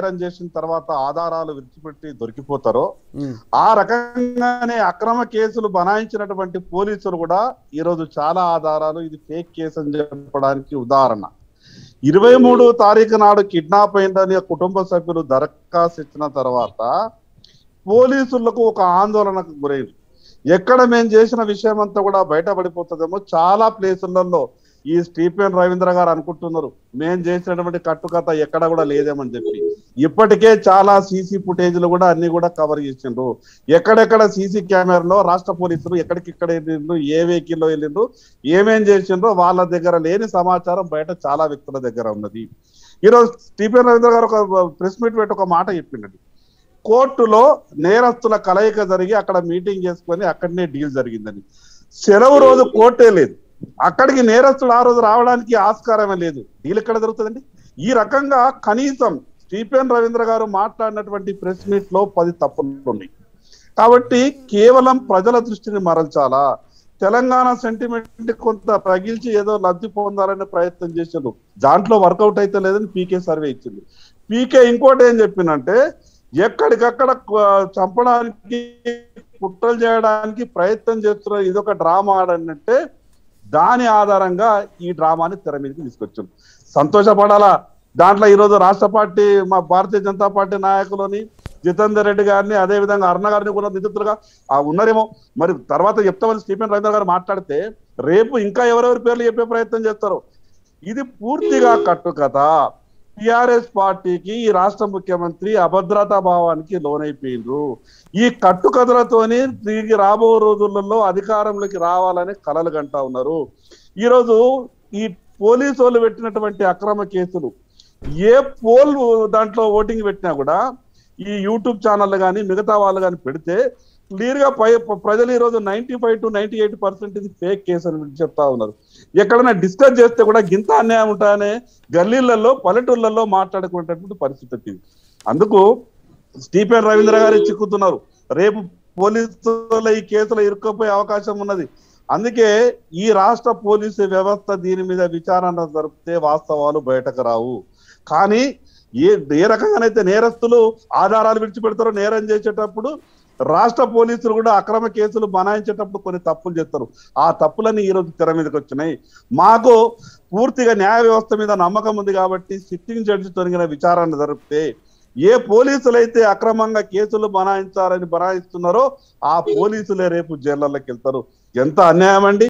అక్రమం చేసిన తర్వాత ఆధారాలు విడిచిపెట్టి దొరికిపోతారో ఆ రకంగానే అక్రమ కేసులు బనాయించినటువంటి పోలీసులు కూడా ఈరోజు చాలా ఆధారాలు ఇది ఫేక్ కేసు అని చెప్పడానికి ఉదాహరణ ఇరవై మూడు తారీఖు నాడు కిడ్నాప్ అయిందని కుటుంబ సభ్యులు దరఖాస్తు ఇచ్చిన తర్వాత పోలీసులకు ఒక ఆందోళనకు గురైంది ఎక్కడ మేము చేసిన విషయం అంతా కూడా బయటపడిపోతుందేమో చాలా ప్లేసులలో ఈ స్టీఫెన్ రవీంద్ర గారు అనుకుంటున్నారు మేము చేసినటువంటి కట్టుకథ ఎక్కడ కూడా లేదేమని చెప్పి ఇప్పటికే చాలా సీసీ ఫుటేజ్లు కూడా అన్ని కూడా కవర్ చేసిండ్రు ఎక్కడెక్కడ సీసీ కెమెరాలో రాష్ట్ర పోలీసులు ఎక్కడికిక్కడ వెళ్ళిండ్రు ఏ వెహికల్లో వెళ్ళిండ్రు ఏమేం చేసిండ్రో వాళ్ళ దగ్గర లేని సమాచారం బయట చాలా వ్యక్తుల దగ్గర ఉన్నది ఈరోజు స్టీఫెన్ రవీంద్ర గారు ఒక ప్రెస్ మీట్ పెట్టి ఒక మాట చెప్పిండీ కోర్టులో నేరస్తుల కలయిక జరిగి అక్కడ మీటింగ్ చేసుకొని అక్కడనే డీల్ జరిగిందని సెలవు రోజు కోర్టే లేదు అక్కడికి నేరస్తుడు ఆ రోజు రావడానికి ఆస్కారమే లేదు డీల్ ఎక్కడ దొరుకుతుందండి ఈ రకంగా కనీసం స్టీఫెన్ రవీంద్ర గారు మాట్లాడినటువంటి ప్రెస్ మీట్ లో పది తప్పులు ఉన్నాయి కాబట్టి కేవలం ప్రజల దృష్టిని మరల్చాలా తెలంగాణ సెంటిమెంట్ కొంత తగిల్చి ఏదో లబ్ధి పొందాలనే ప్రయత్నం చేశారు దాంట్లో వర్కౌట్ అయితే లేదని పీకే సర్వే ఇచ్చింది పీకే ఇంకోటి ఏం చెప్పిందంటే ఎక్కడికక్కడ చంపడానికి కుట్రలు చేయడానికి ప్రయత్నం చేస్తున్నారు ఇదొక డ్రామా ఆడనంటే దాని ఆధారంగా ఈ డ్రామాని తెర మీదకి తీసుకొచ్చాం సంతోషపడాలా దాంట్లో ఈరోజు రాష్ట్ర పార్టీ మా భారతీయ జనతా పార్టీ నాయకులని జితేందర్ రెడ్డి గారిని అదేవిధంగా అరుణ గారిని కూడా నిందితులుగా ఉన్నారేమో మరి తర్వాత చెప్తామని స్టీఫెన్ రవీంద్ర గారు మాట్లాడితే రేపు ఇంకా ఎవరెవరి పేర్లు చెప్పే ప్రయత్నం చేస్తారు ఇది పూర్తిగా కట్టుకథ టిఆర్ఎస్ పార్టీకి ఈ రాష్ట్ర ముఖ్యమంత్రి అభద్రతా భావానికి లోనైపోయిండ్రు ఈ కట్టుకథలతోనే తిరిగి రాబో రోజులలో అధికారంలోకి రావాలని కలలు కంటా ఉన్నారు ఈరోజు ఈ పోలీసు వాళ్ళు పెట్టినటువంటి అక్రమ కేసులు ఏ పోల్ దాంట్లో ఓటింగ్ పెట్టినా కూడా ఈ యూట్యూబ్ ఛానల్ కానీ మిగతా వాళ్ళు కానీ పెడితే క్లియర్ గా ప్రజలు ఈరోజు ninety five to ninety eight percent ఇది ఫేక్ కేసు అని చెప్తా ఉన్నారు ఎక్కడైనా డిస్కస్ చేస్తే కూడా గింత అన్యాయం ఉంటానే గల్లీలలో పల్లెటూళ్ళల్లో మాట్లాడుకునేటటువంటి పరిస్థితి వచ్చింది అందుకు స్టీఫెన్ రవీంద్ర గారు చిక్కుతున్నారు రేపు పోలీసుల ఈ కేసులో ఇరుక్కుపోయే అవకాశం ఉన్నది అందుకే ఈ రాష్ట్ర పోలీసు వ్యవస్థ దీని మీద విచారణ జరిపితే వాస్తవాలు బయటకు రావు కానీ ఏ ఏ రకంగానైతే నేరస్తులు ఆధారాలు విడిచిపెడతారో నేరం చేసేటప్పుడు రాష్ట్ర పోలీసులు కూడా అక్రమ కేసులు బనాయించేటప్పుడు కొన్ని తప్పులు చేస్తారు ఆ తప్పులన్నీ ఈరోజు తెర మీదకి వచ్చినాయి మాకు పూర్తిగా న్యాయ వ్యవస్థ మీద నమ్మకం ఉంది కాబట్టి సిట్టింగ్ జడ్జి తొలగిన విచారణ జరిపితే ఏ పోలీసులైతే అక్రమంగా కేసులు బనాయించారని బనాయిస్తున్నారో ఆ పోలీసులే రేపు జైళ్ళకి వెళ్తారు ఎంత అన్యాయం అండి